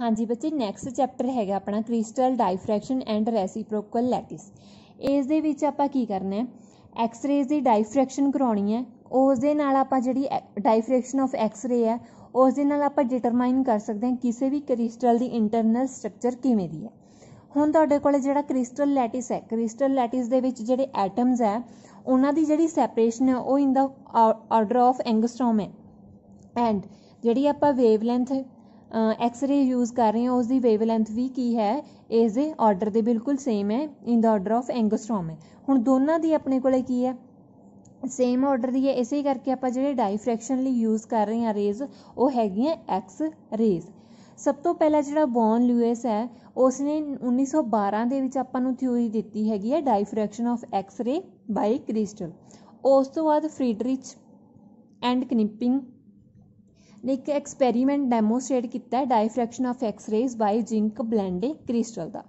ਹਾਂਜੀ ਬੱਚੇ next chapter ਹੈਗਾ ਆਪਣਾ crystal diffraction and reciprocal lattice ਇਸ ਦੇ ਵਿੱਚ ਆਪਾਂ ਕੀ ਕਰਨਾ ਹੈ ਐਕਸ-ਰੇਜ਼ ਦੀ ਡਾਈਫ੍ਰੈਕਸ਼ਨ ਕਰਾਉਣੀ ਹੈ ਉਸ ਦੇ ਨਾਲ ਆਪਾਂ ਜਿਹੜੀ ਡਾਈਫ੍ਰੈਕਸ਼ਨ ਆਫ ਐਕਸ-ਰੇ ਹੈ ਉਸ ਦੇ ਨਾਲ ਆਪਾਂ ਡਿਟਰਮਾਈਨ ਕਰ ਸਕਦੇ ਹਾਂ ਕਿਸੇ ਵੀ ਕ੍ਰਿਸਟਲ ਦੀ ਇੰਟਰਨਲ ਸਟਰਕਚਰ ਕਿਵੇਂ ਦੀ ਹੈ ਹੁਣ ਤੁਹਾਡੇ ਕੋਲੇ ਜਿਹੜਾ ਕ੍ਰਿਸਟਲ ਲੈਟਿਸ ਹੈ ਕ੍ਰਿਸਟਲ ਲੈਟਿਸ ਦੇ ਵਿੱਚ ਜਿਹੜੇ ਐਟਮਸ ਹੈ ਉਹਨਾਂ ਦੀ ਜਿਹੜੀ ਸੈਪਰੇਸ਼ਨ ਹੈ ਉਹ ਇਨ ਦਾ ਆਰਡਰ ਆਫ ਐਂਗਸਟ੍ਰੋਮ ਹੈ ਐਂਡ ਜਿਹੜੀ ਆਪਾਂ ਵੇਵ ਲੈਂਥ ਐਕਸ-ਰੇ ਯੂਜ਼ ਕਰ ਰਹੇ ਹਾਂ ਉਸ ਦੀ ਵੇਵਲੈਂਥ ਵੀ ਕੀ ਹੈ ਇਸ ਦੇ ਆਰਡਰ ਦੇ ਬਿਲਕੁਲ ਸੇਮ ਹੈ ਇਨ ਦਾ ਆਰਡਰ ਆਫ ਐਂਗਸਟ੍ਰੋਮ ਹੈ ਹੁਣ ਦੋਨਾਂ ਦੀ ਆਪਣੇ ਕੋਲੇ ਕੀ ਹੈ ਸੇਮ ਆਰਡਰ ਦੀ ਹੈ ਇਸੇ ਕਰਕੇ ਆਪਾਂ ਜਿਹੜੇ ਡਾਈਫ੍ਰੈਕਸ਼ਨ ਲਈ ਯੂਜ਼ ਕਰ ਰਹੇ ਹਾਂ ਰੇਜ਼ ਉਹ ਹੈਗੀਆਂ ਐਕਸ ਰੇਜ਼ ਸਭ ਤੋਂ ਪਹਿਲਾਂ ਜਿਹੜਾ ਬੌਨ ਲੂਇਸ ਹੈ ਉਸਨੇ 1912 ਦੇ ਵਿੱਚ ਆਪਾਂ ਨੂੰ ਥਿਊਰੀ ਦਿੱਤੀ ਹੈਗੀ ਹੈ diffraction of X-ray by crystal ਉਸ ਤੋਂ ਬਾਅਦ ਫਰੀਡਰਿਚ ਐਂਡ ਕਨਿਪਿੰਗ ਨੇ ਇੱਕ ਐਕਸਪੈਰੀਮੈਂਟ ਡੈਮੋਸਟ੍ਰੇਟ ਕੀਤਾ ਹੈ diffraction of X-rays by zinc blending crystal ਦਾ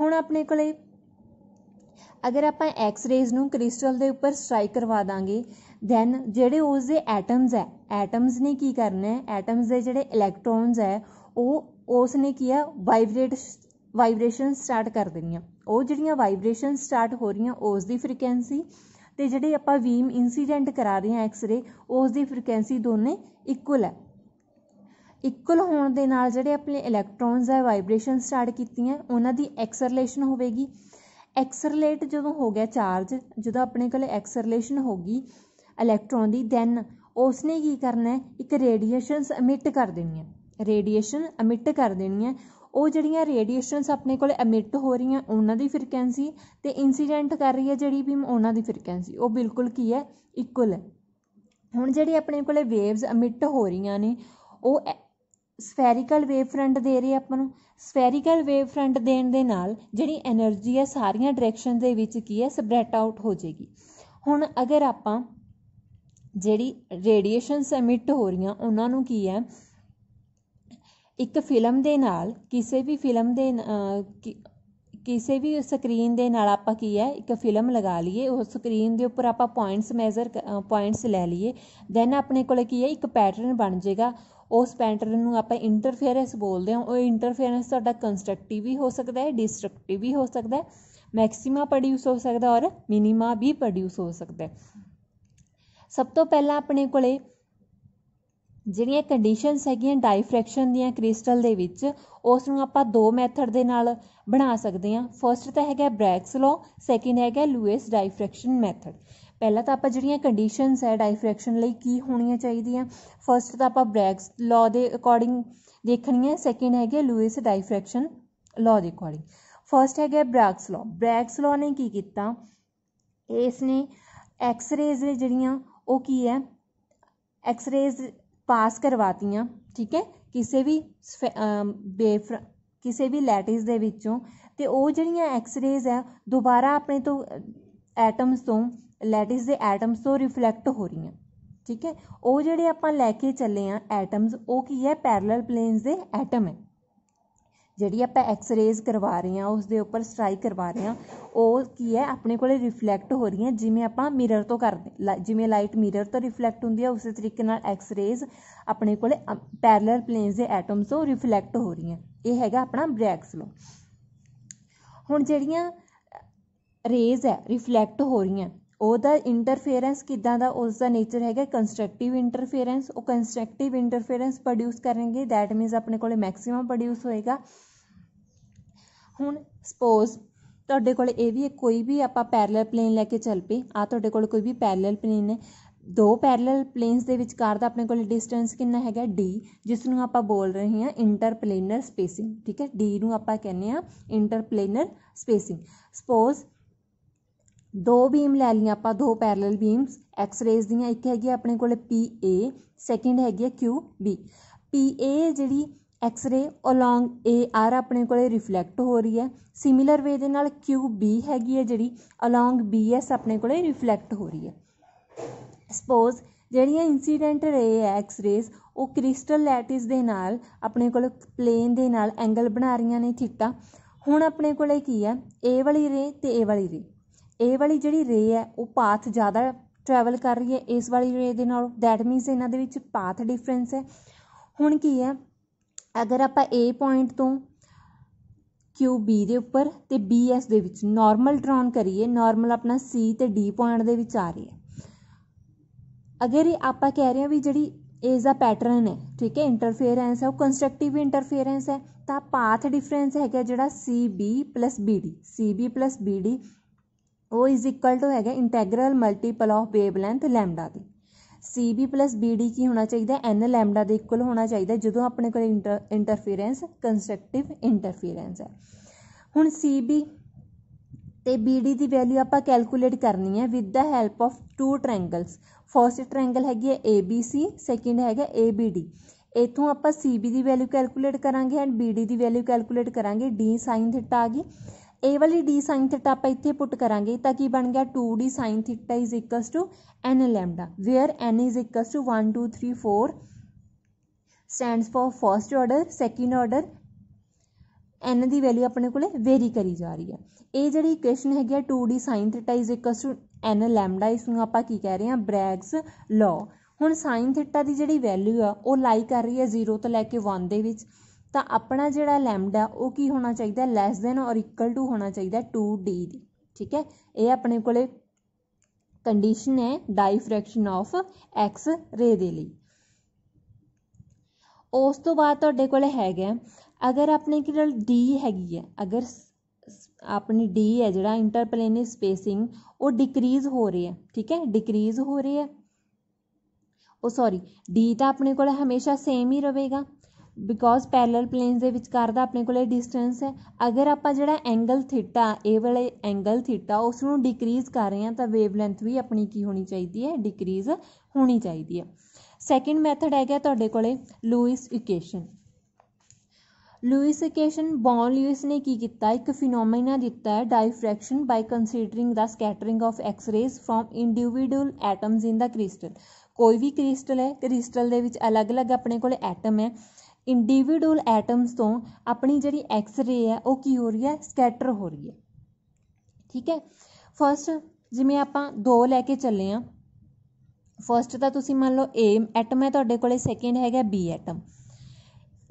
ਹੁਣ ਆਪਣੇ ਕੋਲੇ ਅਗਰ ਆਪਾਂ ਐਕਸ-ਰੇਜ਼ ਨੂੰ ਕ੍ਰਿਸਟਲ ਦੇ ਉੱਪਰ ਸਟ੍ਰਾਈਕ ਕਰਵਾ ਦਾਂਗੇ ਦੈਨ ਜਿਹੜੇ ਉਸ ਦੇ ਐਟਮਸ ਹੈ ਐਟਮਸ ਨੇ ਕੀ ਕਰਨਾ ਹੈ ਐਟਮਸ ਦੇ ਜਿਹੜੇ ਇਲੈਕਟ੍ਰੋਨਸ ਹੈ ਉਹ ਉਸ ਨੇ ਕੀ ਹੈ ਵਾਈਬ੍ਰੇਟ ਵਾਈਬ੍ਰੇਸ਼ਨ ਸਟਾਰਟ ਕਰ ਦੇਣੀਆਂ ਉਹ ਜਿਹੜੀਆਂ ਵਾਈਬ੍ਰੇਸ਼ਨ ਸਟਾਰਟ ਹੋ ਰਹੀਆਂ ਉਸ ਦੀ ਫ੍ਰੀਕੁਐਂਸੀ ਤੇ ਜਿਹੜੇ ਆਪਾਂ ਵੀਮ ਇਨਸੀਡੈਂਟ ਕਰਾ ਰਹੇ ਹਾਂ ਐਕਸ-ਰੇ ਉਸ ਦੀ ਫ੍ਰੀਕੁਐਂਸੀ ਦੋਨੇ ਇਕੁਅਲ ਹੈ ਇਕੁਅਲ ਹੋਣ ਦੇ ਨਾਲ ਜਿਹੜੇ ਆਪਣੇ ਇਲੈਕਟ੍ਰੋਨਸ ਹੈ ਵਾਈਬ੍ਰੇਸ਼ਨ ਸਟਾਰਟ ਕੀਤੀਆਂ ਉਹਨਾਂ ਦੀ ਐਕਸਰਲੇਸ਼ਨ ਹੋਵੇਗੀ ਐਕਸਰਲੇਟ ਜਦੋਂ ਹੋ ਗਿਆ ਚਾਰਜ ਜਦੋਂ ਆਪਣੇ ਕੋਲ ਐਕਸਰਲੇਸ਼ਨ ਹੋਗੀ ਇਲੈਕਟ੍ਰੋਨ ਦੀ ਦੈਨ ਉਸਨੇ ਕੀ ਕਰਨਾ ਹੈ ਇੱਕ ਰੇਡੀਏਸ਼ਨਸ ਐਮਿਟ ਕਰ ਦੇਣੀ ਹੈ ਰੇਡੀਏਸ਼ਨ ਐਮਿਟ ਕਰ ਦੇਣੀ ਹੈ ਉਹ ਜਿਹੜੀਆਂ ਰੇਡੀਏਸ਼ਨਸ ਆਪਣੇ ਕੋਲ ਐਮਿਟ ਹੋ ਰਹੀਆਂ ਉਹਨਾਂ ਦੀ ਫ੍ਰੀਕੁਐਂਸੀ ਤੇ ਇਨਸੀਡੈਂਟ ਕਰ ਰਹੀ ਹੈ ਜਿਹੜੀ ਵੀ ਉਹਨਾਂ ਦੀ ਫ੍ਰੀਕੁਐਂਸੀ ਉਹ ਬਿਲਕੁਲ ਕੀ ਹੈ ਇਕੁਅਲ ਹੈ ਹੁਣ ਜਿਹੜੀ ਆਪਣੇ ਕੋਲੇ ਵੇਵਸ ਐਮਿਟ ਹੋ ਰਹੀਆਂ ਨੇ ਉਹ ਸਫੈਰੀਕਲ ਵੇਵ ਫਰੰਟ ਦੇ ਰਹੀ ਆਪਾਂ ਨੂੰ ਸਫੈਰੀਕਲ ਵੇਵ ਫਰੰਟ ਦੇਣ ਦੇ ਨਾਲ ਜਿਹੜੀ એનર્ਜੀ ਹੈ ਸਾਰੀਆਂ ਡਾਇਰੈਕਸ਼ਨ ਦੇ ਵਿੱਚ ਕੀ ਹੈ ਸਪਰੈਡ ਆਊਟ ਹੋ ਜਾਏਗੀ ਹੁਣ ਅਗਰ ਆਪਾਂ ਜਿਹੜੀ ਰੇਡੀਏਸ਼ਨਸ ਐਮਿਟ ਹੋ ਰਹੀਆਂ ਉਹਨਾਂ ਨੂੰ ਕੀ ਹੈ ਇੱਕ ਫਿਲਮ ਦੇ ਨਾਲ ਕਿਸੇ ਵੀ ਫਿਲਮ ਦੇ ਕਿਸੇ ਵੀ ਸਕਰੀਨ ਦੇ ਨਾਲ ਆਪਾਂ ਕੀ ਹੈ ਇੱਕ ਫਿਲਮ ਲਗਾ ਲਈਏ ਉਹ ਸਕਰੀਨ ਦੇ ਉੱਪਰ ਆਪਾਂ ਪੁਆਇੰਟਸ ਮੈਜ਼ਰ ਪੁਆਇੰਟਸ ਲੈ ਲਈਏ ਦੈਨ ਆਪਣੇ ਕੋਲ ਕੀ ਹੈ ਇੱਕ ਪੈਟਰਨ ਬਣ ਜਾਏਗਾ ਉਸ ਪੈਟਰਨ ਨੂੰ ਆਪਾਂ ਇੰਟਰਫੇਰੈਂਸ ਬੋਲਦੇ ਹਾਂ ਉਹ ਇੰਟਰਫੇਰੈਂਸ ਤੁਹਾਡਾ ਕੰਸਟਰਕਟਿਵ ਵੀ ਹੋ ਸਕਦਾ ਹੈ ਡਿਸਟਰਕਟਿਵ ਵੀ ਹੋ ਸਕਦਾ ਹੈ ਮੈਕਸਿਮਾ ਪ੍ਰੋਡਿਊਸ ਹੋ ਸਕਦਾ ਔਰ ਮਿਨੀਮਾ ਵੀ ਪ੍ਰੋਡਿਊਸ ਹੋ ਸਕਦਾ ਹੈ ਸਭ ਤੋਂ ਪਹਿਲਾਂ ਆਪਣੇ ਕੋਲੇ ਜਿਹੜੀਆਂ ਕੰਡੀਸ਼ਨਸ ਹੈਗੀਆਂ ਡਾਈਫ੍ਰੈਕਸ਼ਨ ਦੀਆਂ ਕ੍ਰਿਸਟਲ ਦੇ ਵਿੱਚ ਉਸ ਨੂੰ ਆਪਾਂ ਦੋ ਮੈਥਡ ਦੇ ਨਾਲ ਬਣਾ ਸਕਦੇ ਹਾਂ ਫਰਸਟ ਤਾਂ ਹੈਗਾ ਬ੍ਰੈਗਸ ਲਾਅ ਸੈਕਿੰਡ ਹੈਗਾ ਲੂਇਸ ਡਾਈਫ੍ਰੈਕਸ਼ਨ ਮੈਥਡ ਪਹਿਲਾਂ ਤਾਂ ਆਪਾਂ ਜਿਹੜੀਆਂ ਕੰਡੀਸ਼ਨਸ ਹੈ ਡਾਈਫ੍ਰੈਕਸ਼ਨ ਲਈ ਕੀ ਹੋਣੀਆਂ ਚਾਹੀਦੀਆਂ ਫਰਸਟ ਤਾਂ ਆਪਾਂ ਬ੍ਰੈਗਸ ਲਾਅ ਦੇ ਅਕੋਰਡਿੰਗ ਦੇਖਣੀ ਹੈ ਸੈਕਿੰਡ ਹੈਗੇ ਲੂਇਸ ਡਾਈਫ੍ਰੈਕਸ਼ਨ ਲਾਅ ਦੇ ਅਕੋਰਡਿੰਗ ਫਰਸਟ ਹੈਗਾ ਬ੍ਰੈਗਸ ਲਾਅ ਬ੍ਰੈਗਸ ਲਾਅ ਨੇ ਕੀ ਕੀਤਾ ਇਸ ਨੇ ਐਕਸ-ਰੇਜ਼ ਜਿਹੜੀਆਂ ਉਹ ਕੀ ਹੈ ਐਕਸ-ਰੇਜ਼ ਪਾਸ ਕਰਵਾਤੀਆਂ ਠੀਕ ਹੈ ਕਿਸੇ ਵੀ ਬੇਫਰ ਕਿਸੇ ਵੀ ਲੈਟਿਸ ਦੇ ਵਿੱਚੋਂ ਤੇ ਉਹ ਜਿਹੜੀਆਂ ਐਕਸ-ਰੇਜ਼ ਹੈ ਦੁਬਾਰਾ ਆਪਣੇ ਤੋਂ ਐਟਮਸ ਤੋਂ ਲੈਟਿਸ ਦੇ ਐਟਮਸ ਤੋਂ ਰਿਫਲੈਕਟ ਹੋ ਰਹੀਆਂ ਠੀਕ ਹੈ ਉਹ ਜਿਹੜੇ ਆਪਾਂ ਲੈ ਕੇ ਚੱਲੇ ਆ ਐਟਮਸ ਉਹ ਕੀ ਹੈ ਪੈਰਲਲ ਪਲੇਨਸ ਦੇ ਐਟਮ ਹੈ ਜਿਹੜੀ ਆਪਾਂ ਐਕਸ-ਰੇਜ਼ ਕਰਵਾ ਰਹੇ ਹਾਂ ਉਸ ਦੇ ਉੱਪਰ ਸਟ੍ਰਾਈਕ ਕਰਵਾ ਰਹੇ ਹਾਂ ਉਹ ਕੀ ਹੈ ਆਪਣੇ ਕੋਲੇ ਰਿਫਲੈਕਟ ਹੋ ਰਹੀਆਂ ਜਿਵੇਂ ਆਪਾਂ ਮਿਰਰ ਤੋਂ ਕਰਦੇ ਜਿਵੇਂ ਲਾਈਟ ਮਿਰਰ ਤੋਂ ਰਿਫਲੈਕਟ ਹੁੰਦੀ ਹੈ ਉਸੇ ਤਰੀਕੇ ਨਾਲ ਐਕਸ-ਰੇਜ਼ ਆਪਣੇ ਕੋਲੇ ਪੈਰਲਲ ਪਲੇਨਸ ਦੇ ਐਟਮਸ ਤੋਂ ਰਿਫਲੈਕਟ ਹੋ ਰਹੀਆਂ ਇਹ ਹੈਗਾ ਆਪਣਾ ਬ੍ਰੈਕਸ ਲੋ ਹੁਣ ਜਿਹੜੀਆਂ ਰੇਜ਼ ਹੈ ਰਿਫਲੈਕਟ ਹੋ ਰਹੀਆਂ ਉਹਦਾ ਇੰਟਰਫੇਰੈਂਸ ਕਿਦਾਂ ਦਾ ਉਸ ਦਾ ਨੇਚਰ ਹੈਗਾ ਕੰਸਟਰਕਟਿਵ ਇੰਟਰਫੇਰੈਂਸ ਉਹ ਕੰਸਟਰਕਟਿਵ ਇੰਟਰਫੇਰੈਂਸ ਪ੍ਰੋਡਿਊਸ ਕਰਨਗੇ ਥੈਟ ਮੀਨਸ ਆਪਣੇ ਕੋਲੇ ਮੈਕਸਿਮਮ ਪ੍ਰੋਡਿਊਸ ਹੋਏਗਾ ਹੁਣ ਸਪੋਜ਼ ਤੁਹਾਡੇ ਕੋਲ ਇਹ ਵੀ ਕੋਈ ਵੀ ਆਪਾਂ ਪੈਰਲਲ ਪਲੇਨ ਲੈ ਕੇ ਚੱਲ ਪਏ ਆ ਤੁਹਾਡੇ ਕੋਲ ਕੋਈ ਵੀ ਪੈਰਲਲ ਪਲੇਨ ਹੈ ਦੋ ਪੈਰਲਲ ਪਲੇਨਸ ਦੇ ਵਿਚਕਾਰ ਦਾ ਆਪਣੇ ਕੋਲ ਡਿਸਟੈਂਸ ਕਿੰਨਾ ਹੈਗਾ d ਜਿਸ ਨੂੰ ਆਪਾਂ ਬੋਲ ਰਹੇ ਹਾਂ ਇੰਟਰਪਲੇਨਰ ਸਪੇਸਿੰਗ ਠੀਕ ਹੈ d ਨੂੰ ਆਪਾਂ ਕਹਿੰਦੇ ਆ ਇੰਟਰਪਲੇਨਰ ਸਪੇਸਿੰਗ ਸਪੋਜ਼ ਦੋ ਬੀਮ ਲੈ ਲਈਆਂ ਆਪਾਂ ਦੋ ਪੈਰਲਲ ਬੀਮਸ ਐਕਸ-ਰੇਜ਼ ਦੀਆਂ ਇੱਕ ਹੈਗੀ ਆਪਣੇ ਕੋਲ PA ਸੈਕਿੰਡ ਹੈਗੀ ਹੈ QB PA ਜਿਹੜੀ ਐਕਸ-ਰੇ ਅਲੋਂਗ ਏ ਆਰ ਆਪਣੇ ਕੋਲੇ ਰਿਫਲੈਕਟ ਹੋ ਰਹੀ ਹੈ ਸਿਮਿਲਰ ਵੇ ਦੇ ਨਾਲ ਕਿਊ ਬੀ ਹੈਗੀ ਹੈ ਜਿਹੜੀ ਅਲੋਂਗ ਬੀ ਐਸ ਆਪਣੇ ਕੋਲੇ ਰਿਫਲੈਕਟ ਹੋ ਰਹੀ ਹੈ ਸਪੋਜ਼ ਜਿਹੜੀਆਂ ਇਨਸੀਡੈਂਟ ਰੇ ਐਕਸ-ਰੇਸ ਉਹ ਕ੍ਰਿਸਟਲ ਲੈਟਿਸ ਦੇ ਨਾਲ ਆਪਣੇ ਕੋਲ ਪਲੇਨ ਦੇ ਨਾਲ ਐਂਗਲ ਬਣਾ ਰਹੀਆਂ ਨੇ ਥੀਟਾ ਹੁਣ ਆਪਣੇ ਕੋਲੇ ਕੀ ਹੈ ਏ ਵਾਲੀ ਰੇ ਤੇ ਏ ਵਾਲੀ ਰੇ ਏ ਵਾਲੀ ਜਿਹੜੀ ਰੇ ਹੈ ਉਹ ਪਾਥ ਜ਼ਿਆਦਾ ਟਰੈਵਲ ਕਰ ਰਹੀ ਹੈ ਇਸ ਵਾਲੀ ਰੇ ਦੇ ਨਾਲ ਦੈਟ ਮੀਨਸ ਇਹਨਾਂ ਦੇ ਵਿੱਚ ਪਾਥ ਡਿਫਰੈਂਸ ਹੈ ਹੁਣ ਕੀ ਹੈ ਅਗਰ ਆਪਾਂ A ਪੁਆਇੰਟ ਤੋਂ QB ਦੇ ਉੱਪਰ ਤੇ BS ਦੇ ਵਿੱਚ ਨਾਰਮਲ ਡਰਾਉਣ ਕਰੀਏ ਨਾਰਮਲ ਆਪਣਾ C ਤੇ D ਪੁਆਇੰਟ ਦੇ ਵਿੱਚ ਆ ਰਿਹਾ ਹੈ ਅਗਰ ਇਹ ਆਪਾਂ ਕਹਿ ਰਹੇ ਹਾਂ ਵੀ ਜਿਹੜੀ ਇਸ ਦਾ ਪੈਟਰਨ ਹੈ ਠੀਕ ਹੈ ਇੰਟਰਫੇਰੈਂਸ ਹੈ ਉਹ ਕੰਸਟਰਕਟਿਵ ਇੰਟਰਫੇਰੈਂਸ ਹੈ ਤਾਂ ਪਾਥ ਡਿਫਰੈਂਸ ਹੈਗਾ ਜਿਹੜਾ CB BD CB BD ਉਹ ਇਜ਼ ਇਕੁਅਲ ਟੂ ਹੈਗਾ integral multiple of wavelength lambda ਦੀ CB BD ਕੀ ਹੋਣਾ ਚਾਹੀਦਾ ਐਨ ਲੈਮਡਾ ਦੇ ਇਕੁਅਲ ਹੋਣਾ ਚਾਹੀਦਾ ਜਦੋਂ ਆਪਣੇ ਕੋਲ ਇੰਟਰਫੀਰੈਂਸ ਕੰਸਟਰਕਟਿਵ ਇੰਟਰਫੀਰੈਂਸ ਹੈ ਹੁਣ CB ਤੇ BD ਦੀ ਵੈਲਿਊ ਆਪਾਂ ਕੈਲਕੂਲੇਟ ਕਰਨੀ ਹੈ with the help of two triangles first triangle ਹੈਗੀ ਹੈ ABC ਸੈਕਿੰਡ ਹੈਗਾ ABD ਇਥੋਂ ਆਪਾਂ CB ਦੀ ਵੈਲਿਊ ਕੈਲਕੂਲੇਟ ਕਰਾਂਗੇ ਐਂਡ BD ਦੀ ਵੈਲਿਊ ਕੈਲਕੂਲੇਟ ਕਰਾਂਗੇ d sin θ ਆ ਗਈ ਇਹ ਵਾਲੀ d sin θ ਆਪਾਂ ਇੱਥੇ ਪੁੱਟ ਕਰਾਂਗੇ ਤਾਂ ਕੀ ਬਣ ਗਿਆ 2d sin θ n λ where n 1 2 3 4 stands for first order second order n ਦੀ ਵੈਲਿਊ ਆਪਣੇ ਕੋਲੇ ਵੇਰੀ ਕਰੀ ਜਾ ਰਹੀ ਹੈ ਇਹ ਜਿਹੜੀ ਇਕੁਏਸ਼ਨ ਹੈਗੀ ਆ 2d sin θ n λ ਇਸ ਨੂੰ ਆਪਾਂ ਕੀ ਕਹਿ ਰਹੇ ਹਾਂ ਬ੍ਰੈਗਸ ਲਾਅ ਹੁਣ sin θ ਦੀ ਜਿਹੜੀ ਵੈਲਿਊ ਆ ਉਹ ਲਾਈ ਕਰ ਰਹੀ ਹੈ 0 ਤੋਂ ਲੈ ਕੇ 1 ਦੇ ਵਿੱਚ ਤਾਂ ਆਪਣਾ ਜਿਹੜਾ ਲੈਮਡਾ ਉਹ ਕੀ ਹੋਣਾ ਚਾਹੀਦਾ less than or equal to ਹੋਣਾ ਚਾਹੀਦਾ 2d ਠੀਕ ਹੈ ਇਹ ਆਪਣੇ ਕੋਲੇ ਕੰਡੀਸ਼ਨ ਹੈ ਡਾਈਫ੍ਰੈਕਸ਼ਨ ਆਫ ਐਕਸ ਰੇ ਦੇ ਲਈ ਉਸ ਤੋਂ ਬਾਅਦ ਤੁਹਾਡੇ ਕੋਲ ਹੈਗਾ ਅਗਰ ਆਪਣੇ ਕੋਲ d ਹੈਗੀ ਹੈ ਅਗਰ ਆਪਣੀ d ਹੈ ਜਿਹੜਾ ਇੰਟਰਪਲੇਨਰ ਸਪੇਸਿੰਗ ਉਹ ਡਿਕਰੀਜ਼ ਹੋ ਰਹੀ ਹੈ ਠੀਕ ਹੈ ਡਿਕਰੀਜ਼ ਹੋ ਰਹੀ ਹੈ ਉਹ ਸੌਰੀ d ਤਾਂ ਆਪਣੇ ਕੋਲ ਹਮੇਸ਼ਾ ਸੇਮ ਹੀ ਰਹੇਗਾ ਬਿਕੋਜ਼ ਪੈਰਲਲ ਪਲੇਨਸ ਦੇ ਵਿਚਕਾਰ ਦਾ ਆਪਣੇ ਕੋਲੇ ਡਿਸਟੈਂਸ ਹੈ ਅਗਰ ਆਪਾਂ ਜਿਹੜਾ ਐਂਗਲ ਥੀਟਾ ਇਹ ਵਾਲੇ ਐਂਗਲ ਥੀਟਾ ਉਸ ਨੂੰ ਡਿਕਰੀਜ਼ ਕਰ ਰਹੇ ਹਾਂ ਤਾਂ ਵੇਵ ਲੈਂਥ ਵੀ ਆਪਣੀ ਕੀ ਹੋਣੀ ਚਾਹੀਦੀ ਹੈ ਡਿਕਰੀਜ਼ ਹੋਣੀ ਚਾਹੀਦੀ ਹੈ ਸੈਕਿੰਡ ਮੈਥਡ ਹੈਗਾ ਤੁਹਾਡੇ ਕੋਲੇ Laue's equation Laue's equation von Laue ਨੇ ਕੀ ਕੀਤਾ ਇੱਕ ਫੀਨੋਮੈਨਾ ਦਿੱਤਾ ਹੈ diffraction by considering the scattering of X-rays from individual atoms in the crystal ਕੋਈ ਵੀ ਕ੍ਰਿਸਟਲ ਹੈ ਕ੍ਰਿਸਟਲ ਦੇ ਵਿੱਚ ਅਲੱਗ-ਅਲੱਗ ਆਪਣੇ ਕੋਲ ਐਟਮ ਹੈ ਇੰਡੀਵਿਡੂਅਲ ਐਟਮਸ ਤੋਂ ਆਪਣੀ ਜਿਹੜੀ ਐਕਸ-ਰੇ ਹੈ ਉਹ ਕੀ ਹੋ ਰਹੀ ਹੈ ਸਕੈਟਰ ਹੋ ਰਹੀ ਹੈ ਠੀਕ ਹੈ ਫਰਸਟ ਜਿਵੇਂ ਆਪਾਂ ਦੋ ਲੈ ਕੇ ਚੱਲੇ ਆ ਫਰਸਟ ਤਾਂ ਤੁਸੀਂ ਮੰਨ ਲਓ A ਐਟਮ ਹੈ ਤੁਹਾਡੇ ਕੋਲੇ ਸੈਕਿੰਡ ਹੈਗਾ B ਐਟਮ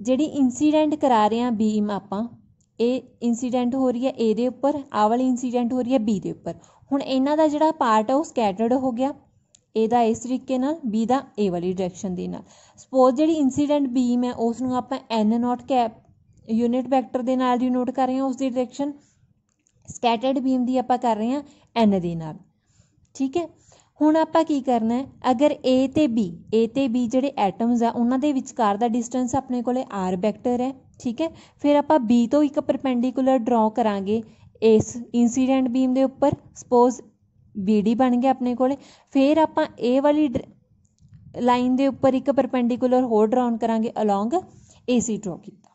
ਜਿਹੜੀ ਇਨਸੀਡੈਂਟ ਕਰਾ ਰਹੇ ਆ ਬੀਮ ਆਪਾਂ ਇਹ ਇਨਸੀਡੈਂਟ ਹੋ ਰਹੀ ਹੈ A ਦੇ ਉੱਪਰ ਆ ਵਾਲੀ ਇਨਸੀਡੈਂਟ ਹੋ ਰਹੀ ਹੈ B ਦੇ ਉੱਪਰ ਹੁਣ ਇਹਨਾਂ ਦਾ ਜਿਹੜਾ ਪਾਰਟ ਹੈ ਉਹ ਸਕੈਟਰਡ ਹੋ ਗਿਆ ਏ ਦਾ ਇਸ ਤਰੀਕੇ ਨਾਲ ਬੀ ਦਾ ਏ ਵਾਲੀ ਡਾਇਰੈਕਸ਼ਨ ਦੇ ਨਾਲ ਸਪੋਜ਼ ਜਿਹੜੀ ਇਨਸੀਡੈਂਟ ਬੀਮ ਹੈ ਉਸ ਨੂੰ ਆਪਾਂ n naught cap unit vector ਦੇ ਨਾਲ ਨੋਟ ਕਰ ਰਹੇ ਹਾਂ ਉਸ ਦੀ ਡਾਇਰੈਕਸ਼ਨ ਸਕੈਟਰਡ ਬੀਮ ਦੀ ਆਪਾਂ ਕਰ ਰਹੇ ਹਾਂ ਐਨ ਦੇ ਨਾਲ ਠੀਕ ਹੈ ਹੁਣ ਆਪਾਂ ਕੀ ਕਰਨਾ ਹੈ ਅਗਰ A ਤੇ B A ਤੇ B ਜਿਹੜੇ ਐਟਮਸ ਆ ਉਹਨਾਂ ਦੇ ਵਿਚਕਾਰ ਦਾ ਡਿਸਟੈਂਸ ਆਪਣੇ ਕੋਲੇ r ਵੈਕਟਰ ਹੈ ਠੀਕ ਹੈ ਫਿਰ ਆਪਾਂ B ਤੋਂ ਇੱਕ ਪਰਪੈਂਡੀਕੂਲਰ ਡਰਾ ਕਰਾਂਗੇ ਇਸ ਇਨਸੀਡੈਂਟ ਬੀਮ ਦੇ ਉੱਪਰ ਸਪੋਜ਼ BD ਬਣ ਗਿਆ ਆਪਣੇ ਕੋਲੇ ਫਿਰ ਆਪਾਂ ਇਹ ਵਾਲੀ ਲਾਈਨ ਦੇ ਉੱਪਰ ਇੱਕ ਪਰਪੈਂਡੀਕੂਲਰ ਹੋਰ ਡਰਾਉਨ ਕਰਾਂਗੇ ਅਲੋਂਗ AC ਡਰਾ ਕੀਤਾ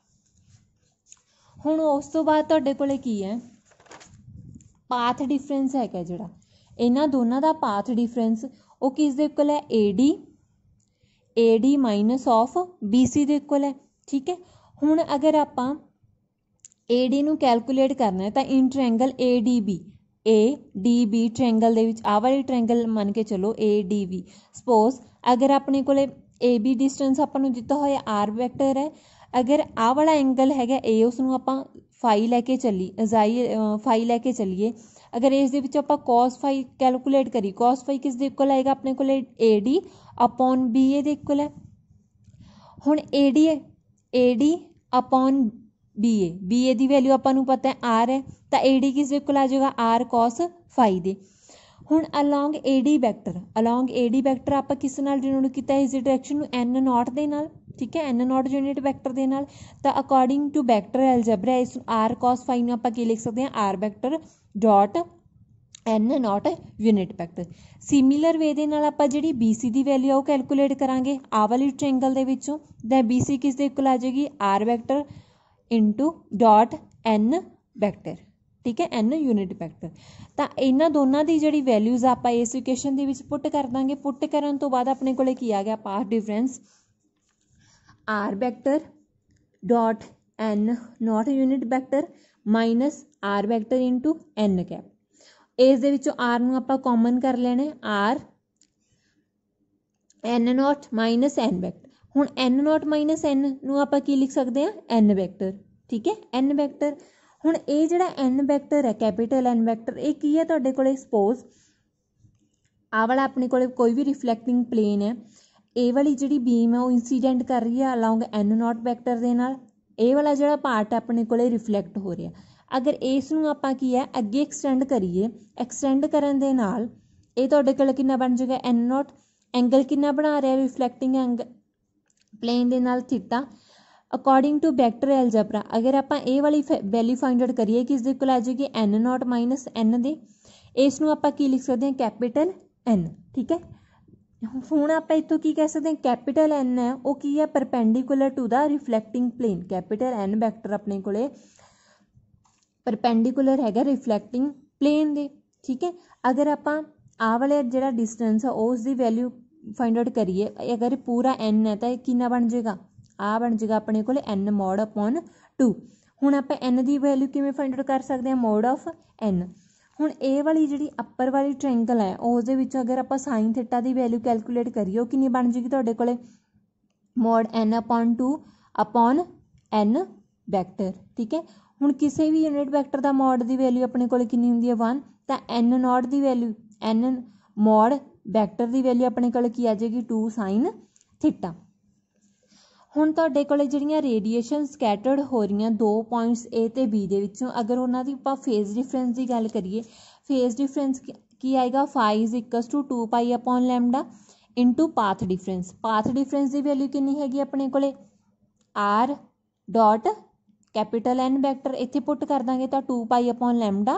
ਹੁਣ ਉਸ ਤੋਂ ਬਾਅਦ ਤੁਹਾਡੇ ਕੋਲੇ ਕੀ ਹੈ ਪਾਥ ਡਿਫਰੈਂਸ ਹੈਗਾ ਜਿਹੜਾ ਇਹਨਾਂ ਦੋਨਾਂ ਦਾ ਪਾਥ ਡਿਫਰੈਂਸ ਉਹ ਕਿਸ ਦੇ ਇਕੁਅਲ ਹੈ AD AD minus of BC ਦੇ ਇਕੁਅਲ ਹੈ ਠੀਕ ਹੈ ਹੁਣ ਅਗਰ ਆਪਾਂ AD ਨੂੰ ਕੈਲਕੂਲੇਟ ਕਰਨਾ ਹੈ ਤਾਂ in triangle ADB A D B triangle ਦੇ ਵਿੱਚ ਆਹ ਵਾਲੇ ਟ੍ਰਾਇੰਗਲ ਮੰਨ ਕੇ ਚੱਲੋ ਏ ਡੀ ਬੀ ਸਪੋਜ਼ ਅਗਰ ਆਪਣੇ ਕੋਲੇ ਏ ਬੀ ਡਿਸਟੈਂਸ ਆਪਾਂ ਨੂੰ ਦਿੱਤਾ ਹੋਇਆ ਆਰ ਵੈਕਟਰ ਹੈ ਅਗਰ ਆਹ ਵਾਲਾ ਐਂਗਲ ਹੈਗਾ ਏ ਉਸ ਨੂੰ ਆਪਾਂ ਫਾਈ ਲੈ ਕੇ ਚੱਲੀ ਜ਼ਾਈ ਫਾਈ ਲੈ ਕੇ ਚੱਲੀਏ ਅਗਰ ਇਸ ਦੇ ਵਿੱਚ ਆਪਾਂ cos ਫਾਈ ਕੈਲਕੂਲੇਟ ਕਰੀ cos ਫਾਈ ਕਿਸ ਦੇ ਇਕੁਅਲ ਆਏਗਾ ਆਪਣੇ ਕੋਲੇ AD upon BA ਦੇ ਇਕੁਅਲ ਹੈ ਹੁਣ AD ਹੈ AD upon B A B A ਦੀ ਵੈਲਿਊ ਆਪਾਂ ਨੂੰ ਪਤਾ ਹੈ ਆਰ ਹੈ ਤਾਂ AD ਕਿਸ ਦੇ ਕੋਲ ਆ ਜਾਊਗਾ ਆਰ cos ਫਾਈ ਦੇ ਹੁਣ along AD vector along AD vector ਆਪਾਂ ਕਿਸ ਨਾਲ ਡਿਨੋਟ ਕੀਤਾ ਇਸ ਡਾਇਰੈਕਸ਼ਨ ਨੂੰ n ਨਾਟ ਦੇ ਨਾਲ ਠੀਕ ਹੈ n ਨਾਟ ਯੂਨਿਟ ਵੈਕਟਰ ਦੇ ਨਾਲ ਤਾਂ ਅਕੋਰਡਿੰਗ ਟੂ ਵੈਕਟਰ ਐਲਜਬਰਾ ਇਸ r cos ਫਾਈ ਨੂੰ ਆਪਾਂ ਕੀ ਲਿਖ ਸਕਦੇ ਹਾਂ r vector dot n naught unit vector similar way ਦੇ ਨਾਲ ਆਪਾਂ ਜਿਹੜੀ BC ਦੀ ਵੈਲਿਊ ਆ ਉਹ ਕੈਲਕੂਲੇਟ ਕਰਾਂਗੇ ਆ ਵਾਲੀ ਟ੍ਰਾਇੰਗਲ ਦੇ ਵਿੱਚੋਂ ਤਾਂ BC ਕਿਸ ਦੇ ਇਕੁਅਲ ਆ ਜਾਏਗੀ r vector into dot n vector ਠੀਕ ਹੈ n ਯੂਨਿਟ ਵੈਕਟਰ ਤਾਂ ਇਹਨਾਂ ਦੋਨਾਂ ਦੀ ਜਿਹੜੀ ਵੈਲਿਊਜ਼ ਆਪਾਂ ਇਸ ਇਕੁਏਸ਼ਨ ਦੇ ਵਿੱਚ ਪੁੱਟ ਕਰ ਦਾਂਗੇ ਪੁੱਟ ਕਰਨ ਤੋਂ ਬਾਅਦ ਆਪਣੇ ਕੋਲੇ ਕੀ ਆ ਗਿਆ path difference r vector dot n naught unit vector minus r vector into n cap ਇਸ ਦੇ ਵਿੱਚੋਂ r ਨੂੰ ਆਪਾਂ ਕਾਮਨ ਕਰ ਲੈਣਾ r n naught minus n vector ਹੁਣ n0 n ਨੂੰ ਆਪਾਂ ਕੀ ਲਿਖ ਸਕਦੇ ਆ n ਵੈਕਟਰ ਠੀਕ ਹੈ n ਵੈਕਟਰ ਹੁਣ ਇਹ ਜਿਹੜਾ n ਵੈਕਟਰ ਹੈ ਕੈਪੀਟਲ n ਵੈਕਟਰ ਇਹ ਕੀ ਹੈ ਤੁਹਾਡੇ ਕੋਲੇ ਸਪੋਜ਼ ਆ ਵਾਲਾ ਆਪਣੇ ਕੋਲੇ ਕੋਈ ਵੀ ਰਿਫਲੈਕਟਿੰਗ ਪਲੇਨ ਹੈ ਇਹ ਵਾਲੀ ਜਿਹੜੀ ਬੀਮ ਹੈ ਉਹ ਇਨਸੀਡੈਂਟ ਕਰ ਰਹੀ ਹੈ ਅਲੋਂਗ n0 ਵੈਕਟਰ ਦੇ ਨਾਲ ਇਹ ਵਾਲਾ ਜਿਹੜਾ ਪਾਰਟ ਆਪਣੇ ਕੋਲੇ ਰਿਫਲੈਕਟ ਹੋ ਰਿਹਾ ਅਗਰ ਇਸ ਨੂੰ ਆਪਾਂ ਕੀ ਹੈ ਅੱਗੇ ਐਕਸਟੈਂਡ ਕਰੀਏ ਐਕਸਟੈਂਡ ਕਰਨ ਦੇ ਨਾਲ ਇਹ ਤੁਹਾਡੇ ਕੋਲ ਕਿੰਨਾ ਬਣ ਜਾਊਗਾ n0 ਐਂਗਲ ਕਿੰਨਾ ਬਣਾ ਰਿਹਾ ਰਿਫਲੈਕਟਿੰਗ ਪਲੇਨ ਦੇ ਨਾਲ theta according to vector algebra ਅਗਰ ਆਪਾਂ ਇਹ ਵਾਲੀ ਵੈਲਿਊ ਫਾਈਂਡ ਆਊਟ ਕਰੀਏ ਕਿ ਇਸ ਦੇ ਕੋਲ ਆ ਜੂਗੀ n ਨਾਟ n ਦੇ ਇਸ ਨੂੰ ਆਪਾਂ ਕੀ ਲਿਖ ਸਕਦੇ ਹਾਂ ਕੈਪੀਟਲ n ਠੀਕ ਹੈ ਹੁਣ ਆਪਾਂ ਇਤੋਂ ਕੀ ਕਹਿ ਸਕਦੇ ਹਾਂ ਕੈਪੀਟਲ n ਹੈ ਉਹ ਕੀ ਹੈ perpendicular to the reflecting plane capital n vector ਆਪਣੇ ਕੋਲੇ ਪਰਪੈਂਡੀਕੂਲਰ ਹੈਗਾ ਰਿਫਲੈਕਟਿੰਗ ਪਲੇਨ ਦੇ ਠੀਕ ਹੈ ਅਗਰ ਆਪਾਂ ਆ ਵਾਲੇ ਜਿਹੜਾ ਡਿਸਟੈਂਸ ਆ ਉਸ ਦੀ ਵੈਲਿਊ ਫਾਈਂਡ ਆਊਟ ਕਰੀਏ ਅਗਰ ਪੂਰਾ n ਹੈ ਤਾਂ ਇਹ ਕਿੰਨਾ ਬਣ ਜਾਏਗਾ ਆ ਬਣ ਜਾਏਗਾ ਆਪਣੇ ਕੋਲ n ਮੋਡ ਅਪਨ 2 ਹੁਣ ਆਪਾਂ n ਦੀ ਵੈਲਿਊ ਕਿਵੇਂ ਫਾਈਂਡ ਆਊਟ ਕਰ ਸਕਦੇ ਹਾਂ ਮੋਡ ਆਫ n ਹੁਣ ਇਹ ਵਾਲੀ ਜਿਹੜੀ ਅੱਪਰ ਵਾਲੀ ਟ੍ਰਾਇੰਗਲ ਹੈ ਉਸ ਦੇ ਵਿੱਚ ਅਗਰ ਆਪਾਂ sin ਥੀਟਾ ਦੀ ਵੈਲਿਊ ਕੈਲਕੂਲੇਟ ਕਰੀਏ ਉਹ ਕਿੰਨੀ ਬਣ ਜਾਏਗੀ ਤੁਹਾਡੇ ਕੋਲੇ mod n 2 upon n vector ਠੀਕ ਹੈ ਹੁਣ ਕਿਸੇ ਵੀ ਯੂਨਿਟ ਵੈਕਟਰ ਦਾ ਮੋਡ ਦੀ ਵੈਲਿਊ ਆਪਣੇ ਕੋਲ ਕਿੰਨੀ ਹੁੰਦੀ ਹੈ 1 ਤਾਂ n ਨੋਟ ਦੀ ਵੈਲਿਊ n ਮੋਡ ਵੈਕਟਰ ਦੀ ਵੈਲਿਊ ਆਪਣੇ ਕੋਲ ਕੀ ਆ ਜਾਏਗੀ 2 sin ਥੀਟਾ ਹੁਣ ਤੁਹਾਡੇ ਕੋਲੇ ਜਿਹੜੀਆਂ ਰੇਡੀਏਸ਼ਨ ਸਕੈਟਰਡ ਹੋ ਰਹੀਆਂ ਦੋ ਪੁਆਇੰਟਸ A ਤੇ B ਦੇ ਵਿੱਚੋਂ ਅਗਰ ਉਹਨਾਂ ਦੀ ਆਪਾਂ ਫੇਜ਼ ਡਿਫਰੈਂਸ ਦੀ ਗੱਲ ਕਰੀਏ ਫੇਜ਼ ਡਿਫਰੈਂਸ ਕੀ ਆਏਗਾ phi 2 pi upon lambda into path difference path difference ਦੀ ਵੈਲਿਊ ਕਿੰਨੀ ਹੈਗੀ ਆਪਣੇ ਕੋਲੇ r dot capital N vector इतने पुट कर देंगे तो two pi upon lambda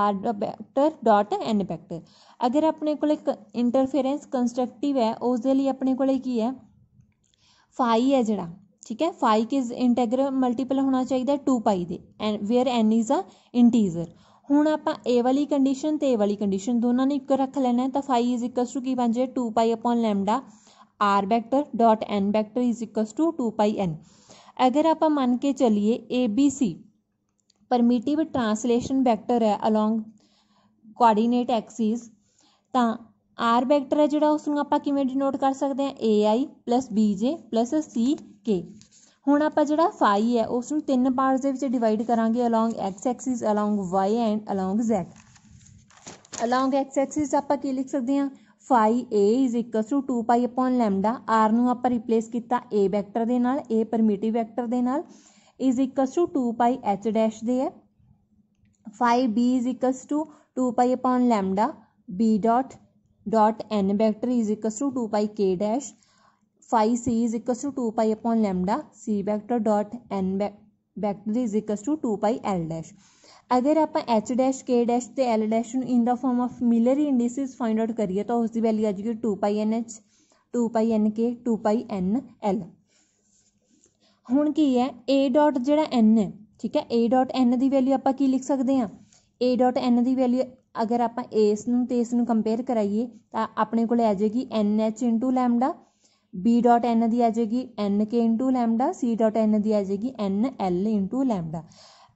R vector dot N vector अगर अपने को इंटरफेरेंस कंसट्रक्टिव है उस अपने को है फाई है जरा ठीक है फाई किज इंटैग्र मल्टीपल होना चाहिए two pi the N where N is a integer हूँ आप वाली कंडीशन तो ए वाली कंडीशन दोनों ने एक रख लेना तो फाई इज इक्वस टू की बन जाए two pi upon lambda R vector dot N vector is equals to two pi N ਅਗਰ ਆਪਾਂ ਮੰਨ ਕੇ ਚੱਲੀਏ ABC ਪਰਮਿਟਿਵ ਟ੍ਰਾਂਸਲੇਸ਼ਨ ਵੈਕਟਰ ਹੈ ਅਲੋਂਗ ਕੋਆਰਡੀਨੇਟ ਐਕਸਿਸ ਤਾਂ ਆਰ ਵੈਕਟਰ ਹੈ ਜਿਹੜਾ ਉਸ ਨੂੰ ਆਪਾਂ ਕਿਵੇਂ ਡਿਨੋਟ ਕਰ ਸਕਦੇ ਹਾਂ AI BJ CK ਹੁਣ ਆਪਾਂ ਜਿਹੜਾ ਫਾਈ ਹੈ ਉਸ ਨੂੰ ਤਿੰਨ ਪਾਰਟਸ ਦੇ ਵਿੱਚ ਡਿਵਾਈਡ ਕਰਾਂਗੇ along X axis along y and along z along X axis ਆਪਾਂ ਕੀ ਲਿਖ ਸਕਦੇ ਹਾਂ phi a is equal to 2 pi upon lambda r ਨੂੰ ਆਪਾਂ ਰਿਪਲੇਸ ਕੀਤਾ a ਵੈਕਟਰ ਦੇ ਨਾਲ a ਪਰਮਿਟਿਵ ਵੈਕਟਰ ਦੇ ਨਾਲ is equal to 2 pi h dash ਦੇ ਹੈ phi b is equal to 2 pi upon lambda b dot dot N vector is equals to two pi K dash phi C is equals to two pi upon lambda C vector dot N vector is equals to two pi L dash ਅਗਰ ਆਪਾਂ H' K' ਤੇ L' ਨੂੰ in the form of Miller indices find out ਕਰੀਏ ਤਾਂ ਉਸ ਦੀ value ਆ ਜਾਏਗੀ 2πnh 2πnk 2πnl ਹੁਣ ਕੀ ਹੈ A ਜਿਹੜਾ n ਹੈ ਠੀਕ ਹੈ A n ਦੀ ਵੈਲਿਊ ਆਪਾਂ ਕੀ ਲਿਖ ਸਕਦੇ ਹਾਂ A n ਦੀ ਵੈਲਿਊ ਅਗਰ ਆਪਾਂ ਇਸ ਨੂੰ ਤੇ ਇਸ ਨੂੰ ਕੰਪੇਅਰ ਕਰਾਈਏ ਤਾਂ ਆਪਣੇ ਕੋਲ ਆ ਜਾਏਗੀ nh λ b n ਦੀ ਆ ਜਾਏਗੀ nk λ c n ਦੀ ਆ ਜਾਏਗੀ nl λ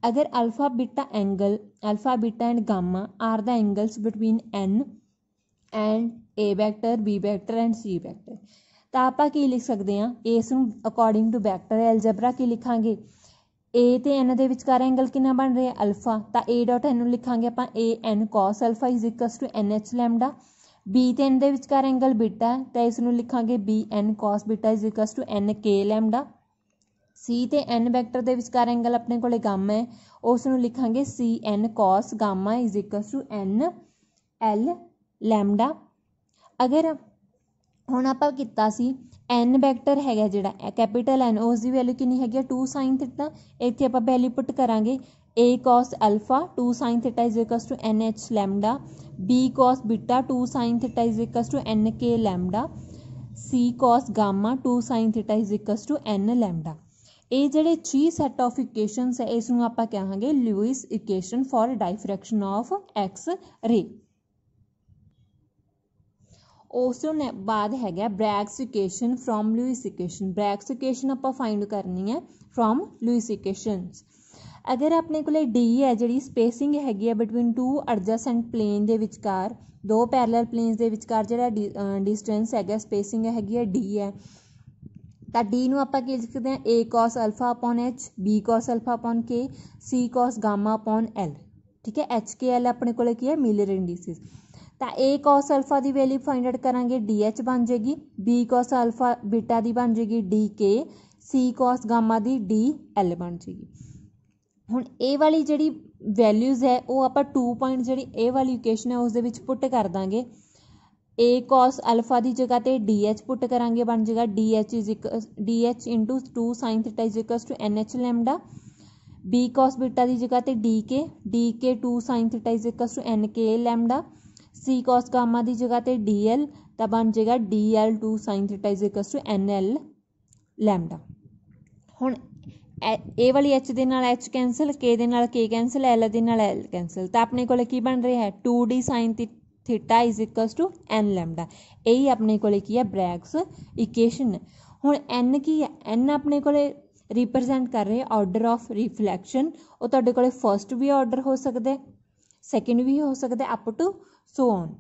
ਅਗਰ alpha beta angle alpha beta and gamma are the angles between N and A vector B vector and C vector ਤਾਂ ਆਪਾਂ ਕੀ ਲਿਖ ਸਕਦੇ ਆ ਇਸ ਨੂੰ ਅਕੋਰਡਿੰਗ ਟੂ ਵੈਕਟਰ ਐਲਜਬਰਾ ਕੀ ਲਿਖਾਂਗੇ A ਤੇ N ਦੇ ਵਿਚਕਾਰ ਐਂਗਲ ਕਿੰਨਾ ਬਣ ਰਿਹਾ ਅਲਫਾ ਤਾਂ n ਨੂੰ ਲਿਖਾਂਗੇ ਆਪਾਂ n cos n h lambda B ਤੇ N ਦੇ ਵਿਚਕਾਰ ਐਂਗਲ ਬੀਟਾ ਤਾਂ ਇਸ ਨੂੰ ਲਿਖਾਂਗੇ n cos n k lambda c ਤੇ n ਵੈਕਟਰ ਦੇ ਵਿਚਕਾਰ ਐਂਗਲ ਆਪਣੇ ਕੋਲੇ ਗਾਮਾ ਹੈ ਉਸ ਨੂੰ ਲਿਖਾਂਗੇ c n cos gamma n l lambda ਅਗਰ ਹੁਣ ਆਪਾਂ ਕੀਤਾ ਸੀ n ਵੈਕਟਰ ਹੈਗਾ ਜਿਹੜਾ ਕੈਪੀਟਲ n ਉਸ ਦੀ ਵੈਲਿਊ ਕਿੰਨੀ ਹੈਗੀ 2 sin θ ਇੱਥੇ ਆਪਾਂ ਵੈਲਿਊ ਪੁੱਟ ਕਰਾਂਗੇ a cos α 2 sin theta n h lambda b cos β 2 sin theta n k lambda c cos γ 2 sin theta n lambda ਇਹ ਜਿਹੜੇ 3 ਸੈਟ ਆਫ ਇਕੁਏਸ਼ਨਸ ਹੈ ਇਸ ਨੂੰ ਆਪਾਂ ਕਹਾਂਗੇ Laue's equation for diffraction of X-ray ਉਸ ਤੋਂ ਬਾਅਦ ਹੈਗਾ Bragg's equation from Laue's equation Bragg's equation ਆਪਾਂ ਫਾਈਂਡ ਕਰਨੀ ਹੈ ਫਰੋਮ ਲੂਇਸ ਇਕੁਏਸ਼ਨਸ ਅਗਰ ਆਪਣੇ ਕੋਲੇ d ਹੈ ਜਿਹੜੀ ਸਪੇਸਿੰਗ ਹੈਗੀ ਹੈ ਬਿਟਵੀਨ ਟੂ ਐਡਜਸੈਂਟ ਪਲੇਨ ਦੇ ਵਿਚਕਾਰ ਦੋ ਪੈਰਲਲ ਪਲੇਨਸ ਦੇ ਵਿਚਕਾਰ ਜਿਹੜਾ ਡਿਸਟੈਂਸ ਹੈਗਾ ਸਪੇਸਿੰਗ ਹੈਗੀ ਹੈ d ਹੈ that d ਨੂੰ ਆਪਾਂ ਕੀ ਲਿਖ ਸਕਦੇ ਹਾਂ a cos alpha upon h b cos alpha upon k c cos gamma upon l ਠੀਕ ਹੈ h k l ਆਪਣੇ ਕੋਲੇ ਕੀ ਹੈ ਮਿਲਰ ਇੰਡੀਸਿਸ ਤਾਂ a cos alpha ਦੀ ਵੈਲਿਊ ਫਾਈਂਡ ਆਊਟ ਕਰਾਂਗੇ dh ਬਣ ਜਾਏਗੀ b cos alpha beta ਦੀ ਬਣ ਜਾਏਗੀ dk c cos gamma ਦੀ dl ਬਣ ਜਾਏਗੀ ਹੁਣ ਇਹ ਵਾਲੀ ਜਿਹੜੀ ਵੈਲਿਊਜ਼ ਹੈ ਉਹ ਆਪਾਂ 2 ਪੁਆਇੰਟ ਜਿਹੜੀ ਇਹ ਵਾਲੀ ਇਕੁਏਸ਼ਨ ਹੈ ਉਸ ਦੇ ਵਿੱਚ ਪੁੱਟ ਕਰ ਦਾਂਗੇ ए कॉस अल्फा की जगह पर डी एच पुट करा बन जाएगा D H is equal D H into two sine theta is equals to N H lambda B cos beta की जगह पर D K D K two sine theta is equals to N K lambda C cos gamma की जगह पर D L तो बन जाएगा D L two sine theta is equals to N L lambda हूँ ए वाली एच देच कैंसल के दे के कैंसल एल एल कैंसल तो अपने को बन रहा है टू डी ਕੀ theta is equal to n ਇਹ ਹੀ ਆਪਣੇ ਕੋਲੇ ਕੀ ਹੈ ਬ੍ਰੈਗਸ ਇਕੁਏਸ਼ਨ ਹੁਣ n ਕੀ ਹੈ n ਆਪਣੇ ਕੋਲੇ ਰਿਪਰੈਜ਼ੈਂਟ ਕਰ ਰਹੇ ਆਰਡਰ ਆਫ ਰਿਫਲੈਕਸ਼ਨ ਉਹ ਤੁਹਾਡੇ ਕੋਲੇ ਫਰਸਟ ਵੀ ਆਰਡਰ ਹੋ ਸਕਦਾ ਸੈਕਿੰਡ ਵੀ ਹੋ ਸਕਦਾ ਅਪ ਟੂ ਸੋ ਔਨ